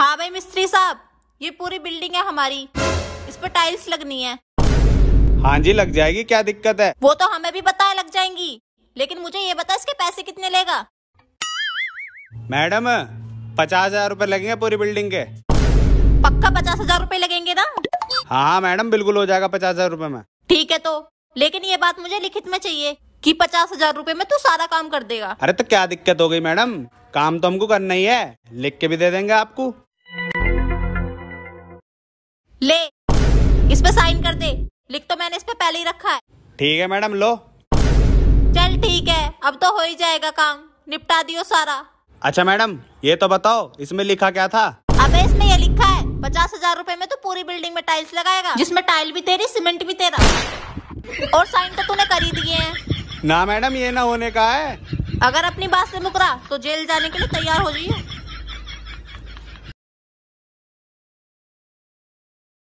हाँ भाई मिस्त्री साहब ये पूरी बिल्डिंग है हमारी इस पर टाइल्स लगनी है हाँ जी लग जाएगी क्या दिक्कत है वो तो हमें भी पता है लग जाएंगी लेकिन मुझे ये बता इसके पैसे कितने लेगा मैडम पचास हजार रूपए लगेंगे पूरी बिल्डिंग के पक्का पचास हजार रूपए लगेंगे ना हाँ मैडम बिल्कुल हो जाएगा पचास हजार रूपए में ठीक है तो लेकिन ये बात मुझे लिखित में चाहिए कि पचास हजार रूपए में तू सारा काम कर देगा अरे तो क्या दिक्कत हो गई मैडम काम तो हमको करना ही है लिख के भी दे देंगे आपको ले इस पे साइन कर दे लिख तो मैंने इस पे पहले ही रखा है ठीक है मैडम लो चल ठीक है अब तो हो ही जाएगा काम निपटा दियो सारा अच्छा मैडम ये तो बताओ इसमें लिखा क्या था अबे इसमें ये लिखा है पचास हजार रूपए में तो पूरी बिल्डिंग में टाइल्स लगाएगा जिसमें टाइल भी तेरी सीमेंट भी तेरा और साइन तो तूने कर ही दिए हैं ना मैडम ये ना होने का है अगर अपनी बात से मुकरा तो जेल जाने के लिए तैयार हो जाइए